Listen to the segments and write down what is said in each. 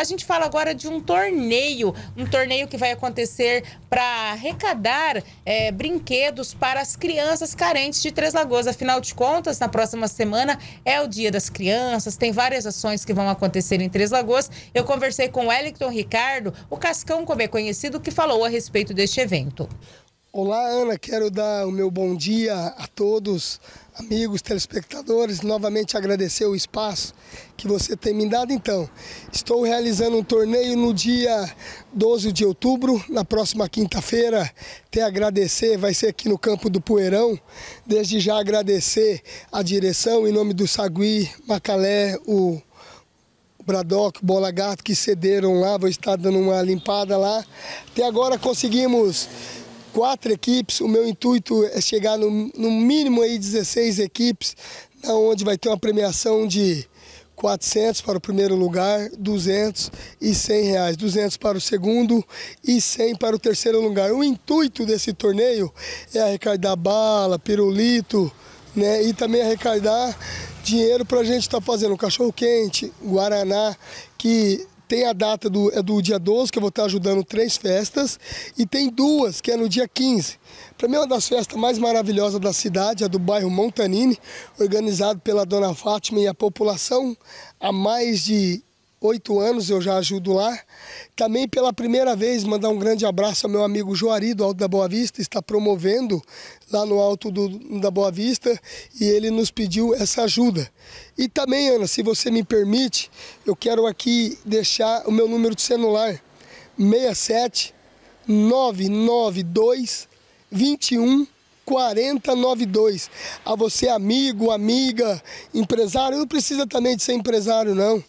A gente fala agora de um torneio, um torneio que vai acontecer para arrecadar é, brinquedos para as crianças carentes de Três Lagoas. Afinal de contas, na próxima semana é o Dia das Crianças, tem várias ações que vão acontecer em Três Lagoas. Eu conversei com o Wellington Ricardo, o Cascão, como é conhecido, que falou a respeito deste evento. Olá, Ana. Quero dar o meu bom dia a todos, amigos, telespectadores. Novamente agradecer o espaço que você tem me dado. Então, estou realizando um torneio no dia 12 de outubro, na próxima quinta-feira. Até agradecer, vai ser aqui no campo do Poeirão. Desde já agradecer a direção, em nome do Sagui, Macalé, o Bradock, Bola Gato, que cederam lá. Vou estar dando uma limpada lá. Até agora conseguimos quatro equipes. O meu intuito é chegar no, no mínimo aí 16 equipes, onde vai ter uma premiação de 400 para o primeiro lugar, 200 e 100 reais. 200 para o segundo e 100 para o terceiro lugar. O intuito desse torneio é arrecadar bala, pirulito, né? E também arrecadar dinheiro para a gente estar tá fazendo cachorro quente, guaraná, que tem a data do, é do dia 12, que eu vou estar ajudando três festas, e tem duas, que é no dia 15. Para mim, é uma das festas mais maravilhosas da cidade, a é do bairro Montanini, organizado pela Dona Fátima e a população há mais de oito anos eu já ajudo lá. Também pela primeira vez mandar um grande abraço ao meu amigo Joari do Alto da Boa Vista, está promovendo lá no Alto do, da Boa Vista e ele nos pediu essa ajuda. E também, Ana, se você me permite, eu quero aqui deixar o meu número de celular 67 992 21 4092. A você, amigo, amiga, empresário, não precisa também de ser empresário, não.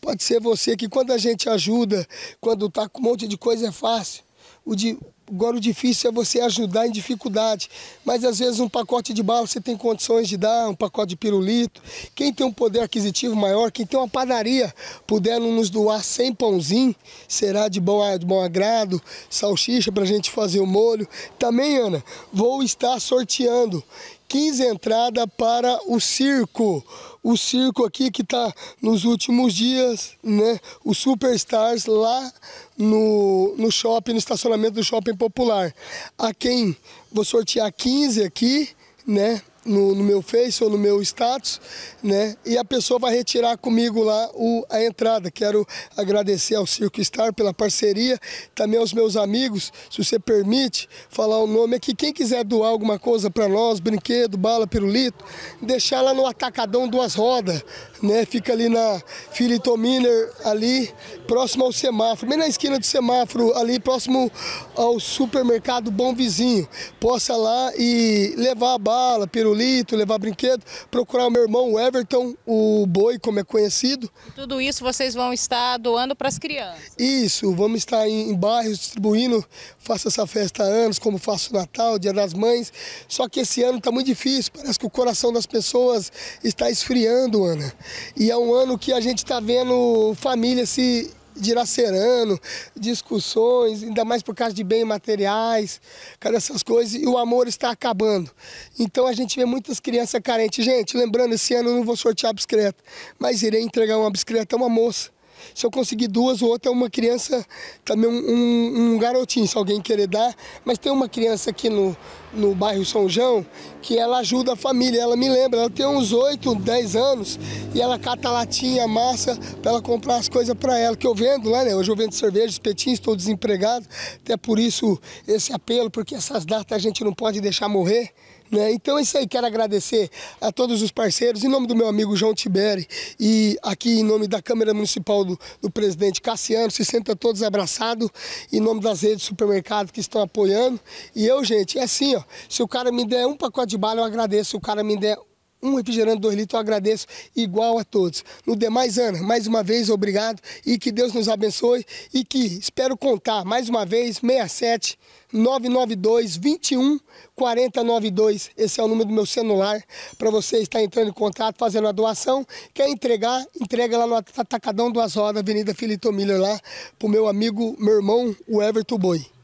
Pode ser você que quando a gente ajuda, quando está com um monte de coisa é fácil. O de, agora o difícil é você ajudar em dificuldade. Mas às vezes um pacote de bala você tem condições de dar, um pacote de pirulito. Quem tem um poder aquisitivo maior, quem tem uma padaria, puder nos doar sem pãozinho, será de bom, de bom agrado, salsicha para a gente fazer o molho. Também, Ana, vou estar sorteando 15 entradas para o circo. O circo aqui que está nos últimos dias, né? O Superstars lá no, no shopping, no estacionamento do shopping popular. A quem vou sortear 15 aqui, né? no, no, meu Face ou no meu status, né? E a pessoa vai retirar comigo lá o, a entrada. Quero agradecer ao Circo Star pela parceria, também aos meus amigos, se você permite falar o nome aqui. É quem quiser doar alguma coisa para nós, brinquedo, bala, pirulito, deixar lá no Atacadão Duas Rodas, né? Fica ali na Filitominer, ali, próximo ao semáforo, bem na esquina do semáforo, ali próximo ao supermercado Bom Vizinho. Possa lá e levar a bala, pirulito pirulito, levar brinquedo, procurar o meu irmão, o Everton, o Boi, como é conhecido. tudo isso vocês vão estar doando para as crianças? Isso, vamos estar em, em bairros distribuindo, faço essa festa há anos, como faço o Natal, Dia das Mães, só que esse ano está muito difícil, parece que o coração das pessoas está esfriando, Ana. E é um ano que a gente está vendo família se dilacerando discussões, ainda mais por causa de bens materiais, cada essas coisas, e o amor está acabando. Então a gente vê muitas crianças carentes. Gente, lembrando, esse ano eu não vou sortear a bicicleta, mas irei entregar uma bicicleta a uma moça se eu conseguir duas, o outro é uma criança, também um, um, um garotinho, se alguém querer dar. Mas tem uma criança aqui no, no bairro São João que ela ajuda a família. Ela me lembra, ela tem uns 8, 10 anos e ela cata latinha, massa, para ela comprar as coisas para ela, que eu vendo lá, né? Hoje eu vendo cerveja, espetinho, estou desempregado. Até por isso esse apelo, porque essas datas a gente não pode deixar morrer. Né? Então é isso aí, quero agradecer a todos os parceiros, em nome do meu amigo João Tiberi e aqui em nome da Câmara Municipal do, do presidente Cassiano, se senta todos abraçados, em nome das redes de supermercado que estão apoiando. E eu, gente, é assim, ó, se o cara me der um pacote de bala, eu agradeço, se o cara me der um refrigerante 2 litros, eu agradeço igual a todos. No demais, Ana, mais uma vez, obrigado e que Deus nos abençoe e que espero contar mais uma vez, 67 992 21 4092. Esse é o número do meu celular para você estar entrando em contato, fazendo a doação. Quer entregar? Entrega lá no Atacadão Duas Rodas, Avenida Filito Miller, lá, pro meu amigo, meu irmão, o Everton Boi.